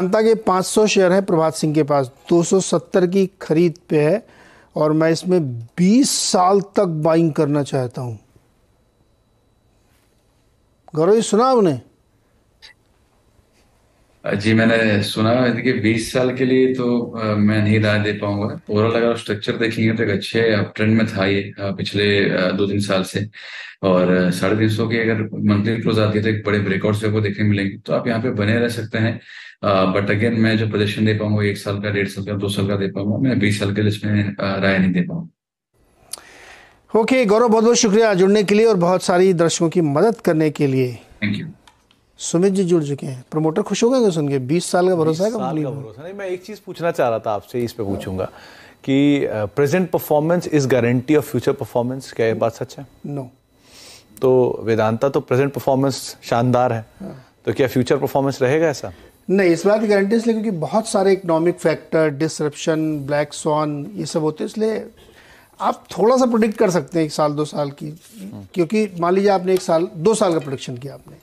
जनता के 500 शेयर है प्रभात सिंह के पास 270 की खरीद पे है और मैं इसमें 20 साल तक बाइंग करना चाहता हूं गौरव सुना आपने जी मैंने सुना है देखिए बीस साल के लिए तो आ, मैं नहीं राय दे पाऊंगा ओवरऑल अगर स्ट्रक्चर देखेंगे तो एक अच्छे ट्रेंड में था ये पिछले दो तीन साल से और साढ़े तीन सौ की अगर मंथली क्लोज आती है तो एक बड़े से आपको देखने मिलेंगे तो आप यहाँ पे बने रह सकते हैं बट अगेन मैं जो प्रदर्शन दे पाऊंगा एक साल का डेढ़ साल का दो साल का दे पाऊंगा मैं बीस साल के लिए इसमें राय नहीं दे पाऊंगा ओके okay, गौरव बहुत बहुत शुक्रिया जुड़ने के लिए और बहुत सारी दर्शकों की मदद करने के लिए थैंक यू सुमित जी जुड़ चुके हैं प्रमोटर खुश हो गए सुन के बीस साल का भरोसा है साल का भरोसा नहीं मैं एक चीज़ पूछना चाह रहा था आपसे इस पे पूछूंगा कि present performance is guarantee of future performance क्या ये बात सच है नो तो वेदांता तो प्रेजेंट परफॉर्मेंस शानदार है हाँ। तो क्या फ्यूचर परफॉर्मेंस रहेगा ऐसा नहीं इस बात की गारंटी इसलिए क्योंकि बहुत सारे economic factor disruption black swan ये सब होते हैं इसलिए आप थोड़ा सा प्रोडिक्ट कर सकते हैं एक साल दो साल की हम्म। क्योंकि मान लीजिए आपने एक साल दो साल का प्रोडिक्शन किया आपने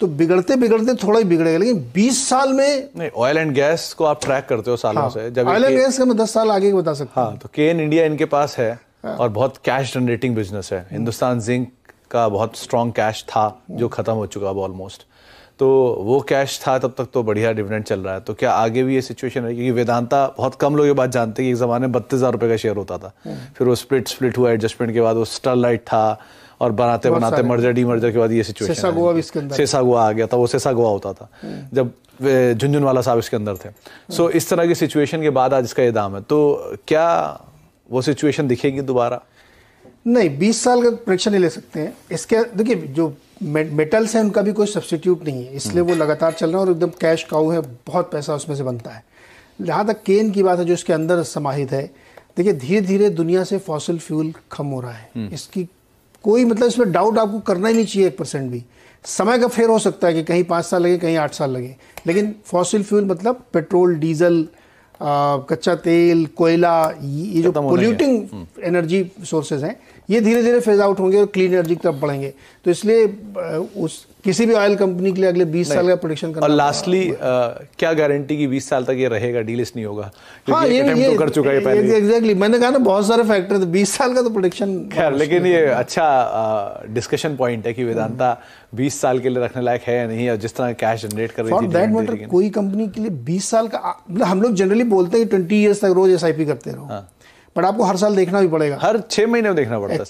तो बिगड़ते बिगड़ते थोड़ा ही बिगड़ेगा लेकिन 20 साल में नहीं ऑयल एंड गैस को आप ट्रैक करते हो सालों हाँ, से जब ऑयल एंड गैस का मैं 10 साल आगे बता सकता हाँ, हूँ हाँ, तो के एन इंडिया इनके पास है हाँ, और बहुत कैश जनरेटिंग बिजनेस है हम्म। हिंदुस्तान जिंक का बहुत स्ट्रॉन्ग कैश था जो ख़त्म हो चुका अब ऑलमोस्ट तो वो कैश था तब तक तो बढ़िया डिविडेंड चल रहा है तो क्या आगे भी ये सिचुएशन है क्योंकि वेदांता बहुत कम लोग ये बात जानते हैं कि एक ज़माने में बत्तीस हज़ार रुपये का शेयर होता था हम्म। फिर वो स्प्लिट स्प्लिट हुआ एडजस्टमेंट के बाद वो स्टरलाइट था और बनाते बनाते मर्जर डी मर्जर के बाद ये सिचुएशन सेसा गोवा आ गया था वो सेसा गोवा होता था हम्म। जब झुंझुनवाला साहब इसके अंदर थे सो हम्म। इस तरह की सिचुएशन के बाद आज इसका ये दाम है तो क्या वो सिचुएशन दिखेगी दोबारा नहीं बीस साल का परीक्षा नहीं ले सकते हैं इसके देखिए जो मेटल्स हैं उनका भी कोई सब्सटीट्यूट नहीं है इसलिए वो हम्म। लगातार चल रहा है और एकदम कैश काउ है बहुत पैसा उसमें से बनता है जहाँ तक केन की बात है जो इसके अंदर समाहित है देखिए धीरे धीरे दुनिया से फॉसिल फ्यूल खम हो रहा है हम्म। इसकी कोई मतलब इसमें डाउट आपको करना ही नहीं चाहिए एक परसेंट भी समय का फेर हो सकता है कि कहीं पाँच साल लगे कहीं आठ साल लगे लेकिन फॉसिल फ्यूल मतलब पेट्रोल डीजल कच्चा तेल कोयला ये जो पोल्यूटिंग एनर्जी सोर्सेज हैं ये धीरे धीरे फेज आउट होंगे और क्लीन एनर्जी की तरफ बढ़ेंगे तो इसलिए उस किसी भी ऑयल कंपनी के लिए अगले 20 साल का प्रोडक्शन करना और लास्टली क्या गारंटी की 20 साल तक ये रहेगा डीलिस्ट नहीं होगा हाँ ये, तो ये तो कर चुका है पहले एग्जैक्टली मैंने कहा ना बहुत सारे फैक्टर थे 20 साल का तो प्रोडक्शन खैर लेकिन ये अच्छा डिस्कशन पॉइंट है कि वेदांता 20 साल के लिए रखने लायक है या नहीं और जिस तरह कैश जनरेट कर रही थी मैटर कोई कंपनी के लिए 20 साल का मतलब हम लोग जनरली बोलते हैं 20 इयर्स तक रोज एसआईपी करते रहो बट हाँ। आपको हर साल देखना भी पड़ेगा हर छह महीने में देखना पड़ता